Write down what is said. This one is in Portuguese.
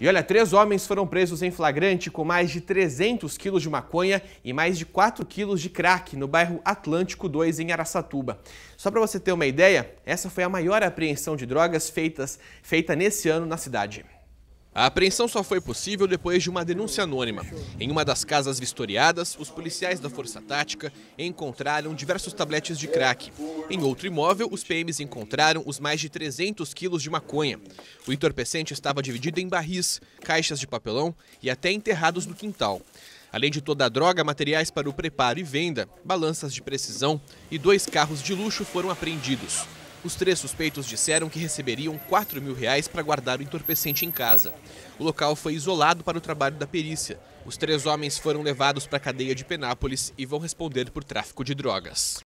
E olha, três homens foram presos em flagrante com mais de 300 quilos de maconha e mais de 4 quilos de crack no bairro Atlântico 2, em Araçatuba. Só para você ter uma ideia, essa foi a maior apreensão de drogas feitas, feita nesse ano na cidade. A apreensão só foi possível depois de uma denúncia anônima. Em uma das casas vistoriadas, os policiais da Força Tática encontraram diversos tabletes de crack. Em outro imóvel, os PMs encontraram os mais de 300 quilos de maconha. O entorpecente estava dividido em barris, caixas de papelão e até enterrados no quintal. Além de toda a droga, materiais para o preparo e venda, balanças de precisão e dois carros de luxo foram apreendidos. Os três suspeitos disseram que receberiam 4 mil reais para guardar o entorpecente em casa. O local foi isolado para o trabalho da perícia. Os três homens foram levados para a cadeia de Penápolis e vão responder por tráfico de drogas.